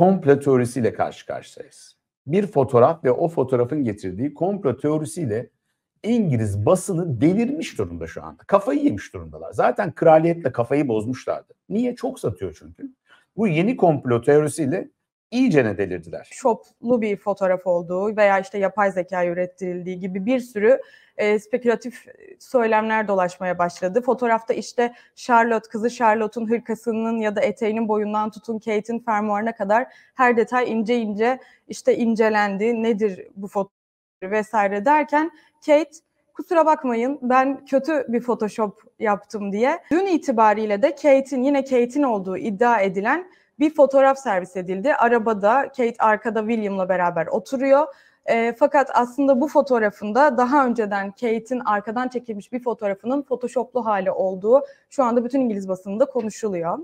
komplo teorisiyle karşı karşıyayız. Bir fotoğraf ve o fotoğrafın getirdiği komplo teorisiyle İngiliz basını delirmiş durumda şu anda. Kafayı yemiş durumdalar. Zaten kraliyetle kafayı bozmuşlardı. Niye? Çok satıyor çünkü. Bu yeni komplo teorisiyle ne delirdiler. Şoplu bir fotoğraf olduğu veya işte yapay zeka ürettirildiği gibi bir sürü e, spekülatif söylemler dolaşmaya başladı. Fotoğrafta işte Charlotte kızı Charlotte'un hırkasının ya da eteğinin boyundan tutun Kate'in fermuarına kadar her detay ince ince işte incelendi. Nedir bu fotoğraf vesaire derken Kate kusura bakmayın ben kötü bir Photoshop yaptım diye. Dün itibariyle de Kate'in yine Kate'in olduğu iddia edilen bir fotoğraf servis edildi. Arabada Kate arkada William'la beraber oturuyor. E, fakat aslında bu fotoğrafında daha önceden Kate'in arkadan çekilmiş bir fotoğrafının photoshoplu hali olduğu şu anda bütün İngiliz basınında konuşuluyor.